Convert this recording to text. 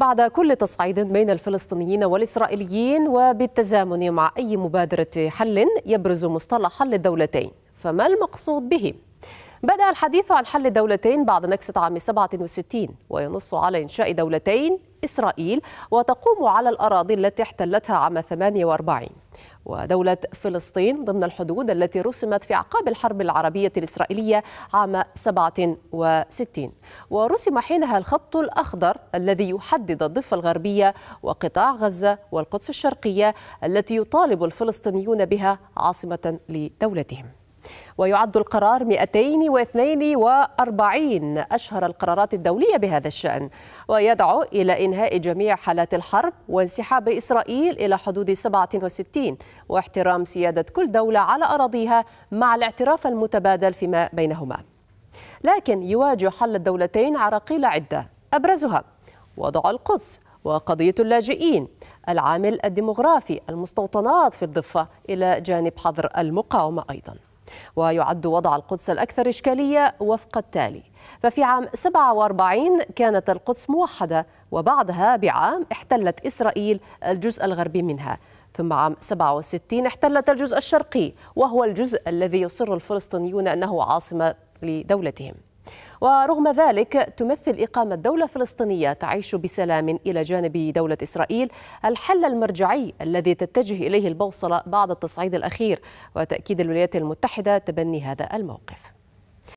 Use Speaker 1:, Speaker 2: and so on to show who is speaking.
Speaker 1: بعد كل تصعيد بين الفلسطينيين والإسرائيليين وبالتزامن مع أي مبادرة حل يبرز مصطلح حل الدولتين فما المقصود به؟ بدأ الحديث عن حل الدولتين بعد نكسة عام 67 وينص على إنشاء دولتين إسرائيل وتقوم على الأراضي التي احتلتها عام 48 ودولة فلسطين ضمن الحدود التي رسمت في أعقاب الحرب العربية الإسرائيلية عام 67 ورسم حينها الخط الأخضر الذي يحدد الضفة الغربية وقطاع غزة والقدس الشرقية التي يطالب الفلسطينيون بها عاصمة لدولتهم ويعد القرار 242 أشهر القرارات الدولية بهذا الشأن ويدعو إلى إنهاء جميع حالات الحرب وانسحاب إسرائيل إلى حدود 67 واحترام سيادة كل دولة على أراضيها مع الاعتراف المتبادل فيما بينهما لكن يواجه حل الدولتين عراقيل عدة أبرزها وضع القدس وقضية اللاجئين العامل الديمغرافي المستوطنات في الضفة إلى جانب حظر المقاومة أيضاً ويعد وضع القدس الأكثر إشكالية وفق التالي ففي عام 47 كانت القدس موحدة وبعدها بعام احتلت إسرائيل الجزء الغربي منها ثم عام 67 احتلت الجزء الشرقي وهو الجزء الذي يصر الفلسطينيون أنه عاصمة لدولتهم ورغم ذلك تمثل إقامة دولة فلسطينية تعيش بسلام إلى جانب دولة إسرائيل الحل المرجعي الذي تتجه إليه البوصلة بعد التصعيد الأخير وتأكيد الولايات المتحدة تبني هذا الموقف